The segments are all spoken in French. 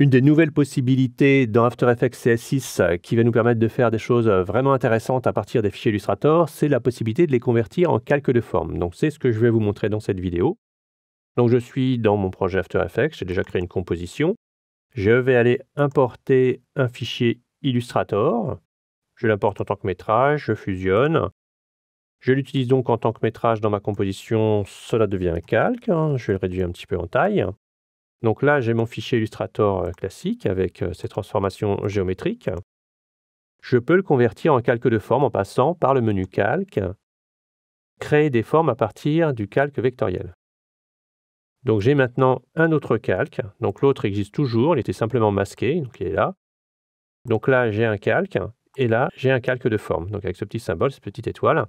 une des nouvelles possibilités dans After Effects CS6 euh, qui va nous permettre de faire des choses euh, vraiment intéressantes à partir des fichiers Illustrator, c'est la possibilité de les convertir en calques de forme. Donc c'est ce que je vais vous montrer dans cette vidéo. Donc je suis dans mon projet After Effects, j'ai déjà créé une composition. Je vais aller importer un fichier Illustrator. Je l'importe en tant que métrage, je fusionne. Je l'utilise donc en tant que métrage dans ma composition, cela devient un calque. Hein. Je vais le réduire un petit peu en taille. Donc là, j'ai mon fichier Illustrator euh, classique avec ses euh, transformations géométriques. Je peux le convertir en calque de forme en passant par le menu Calque, créer des formes à partir du calque vectoriel. Donc j'ai maintenant un autre calque, donc l'autre existe toujours, il était simplement masqué, donc il est là. Donc là j'ai un calque, et là j'ai un calque de forme, donc avec ce petit symbole, cette petite étoile.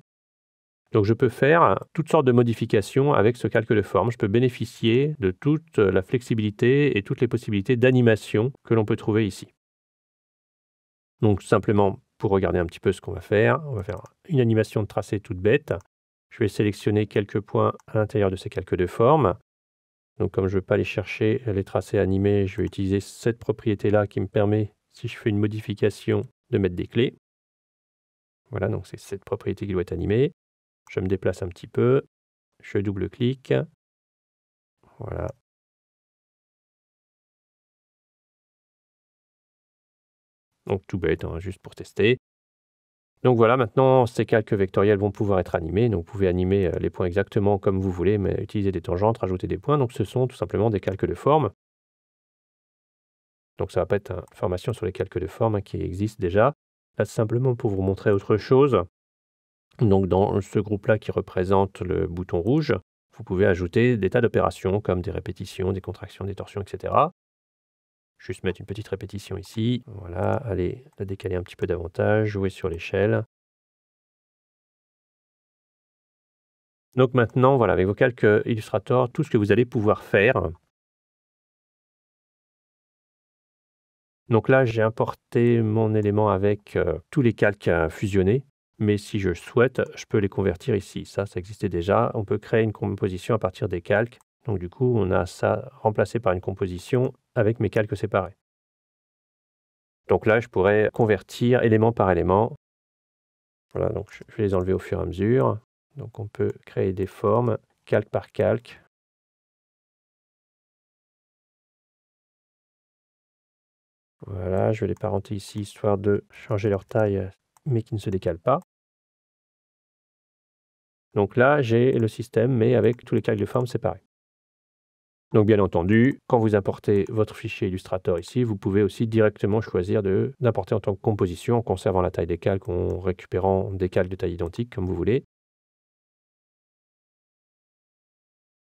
Donc je peux faire toutes sortes de modifications avec ce calque de forme. Je peux bénéficier de toute la flexibilité et toutes les possibilités d'animation que l'on peut trouver ici. Donc simplement pour regarder un petit peu ce qu'on va faire, on va faire une animation de tracé toute bête. Je vais sélectionner quelques points à l'intérieur de ces calques de forme. Donc comme je ne veux pas aller chercher les tracés animés, je vais utiliser cette propriété-là qui me permet, si je fais une modification, de mettre des clés. Voilà, donc c'est cette propriété qui doit être animée. Je me déplace un petit peu. Je double-clique. Voilà. Donc tout bête, hein, juste pour tester. Donc voilà, maintenant ces calques vectoriels vont pouvoir être animés. Donc vous pouvez animer euh, les points exactement comme vous voulez, mais utiliser des tangentes, rajouter des points. Donc ce sont tout simplement des calques de forme. Donc ça va pas être une formation sur les calques de forme hein, qui existent déjà. Là, simplement pour vous montrer autre chose. Donc dans ce groupe-là qui représente le bouton rouge, vous pouvez ajouter des tas d'opérations comme des répétitions, des contractions, des torsions, etc. Juste mettre une petite répétition ici. Voilà, allez, la décaler un petit peu davantage, jouer sur l'échelle. Donc maintenant, voilà, avec vos calques Illustrator, tout ce que vous allez pouvoir faire. Donc là, j'ai importé mon élément avec euh, tous les calques fusionnés mais si je souhaite, je peux les convertir ici. Ça, ça existait déjà. On peut créer une composition à partir des calques. Donc du coup, on a ça remplacé par une composition avec mes calques séparés. Donc là, je pourrais convertir élément par élément. Voilà, donc je vais les enlever au fur et à mesure. Donc on peut créer des formes calque par calque. Voilà, je vais les parenter ici, histoire de changer leur taille, mais qui ne se décalent pas. Donc là, j'ai le système, mais avec tous les calques de forme séparés. Donc bien entendu, quand vous importez votre fichier Illustrator ici, vous pouvez aussi directement choisir d'importer en tant que composition en conservant la taille des calques, en récupérant des calques de taille identique comme vous voulez.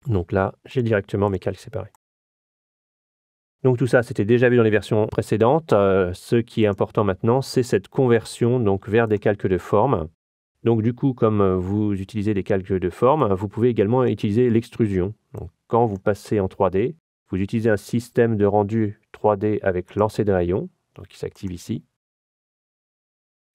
Donc là, j'ai directement mes calques séparés. Donc tout ça, c'était déjà vu dans les versions précédentes. Euh, ce qui est important maintenant, c'est cette conversion donc vers des calques de forme. Donc du coup, comme euh, vous utilisez des calques de forme, vous pouvez également utiliser l'extrusion. quand vous passez en 3D, vous utilisez un système de rendu 3D avec lancer de rayon, qui s'active ici.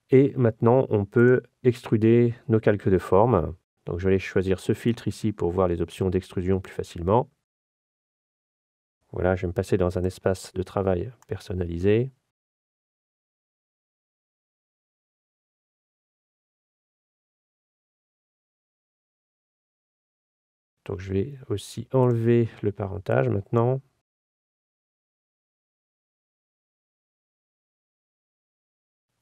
Et maintenant, on peut extruder nos calques de forme. Donc je vais choisir ce filtre ici pour voir les options d'extrusion plus facilement. Voilà, je vais me passer dans un espace de travail personnalisé. Donc je vais aussi enlever le parentage maintenant.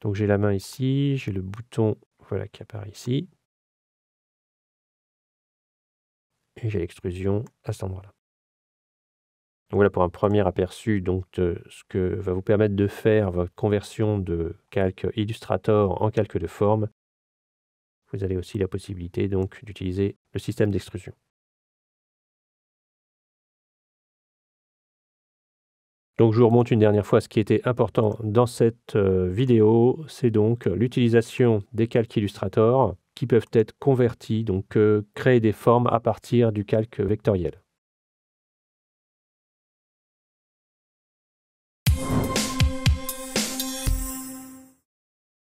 Donc j'ai la main ici, j'ai le bouton voilà, qui apparaît ici. Et j'ai l'extrusion à cet endroit-là. Donc voilà pour un premier aperçu donc, de ce que va vous permettre de faire votre conversion de calque Illustrator en calque de forme. Vous avez aussi la possibilité d'utiliser le système d'extrusion. Donc je vous remonte une dernière fois ce qui était important dans cette euh, vidéo, c'est donc l'utilisation des calques Illustrator qui peuvent être convertis, donc euh, créer des formes à partir du calque vectoriel.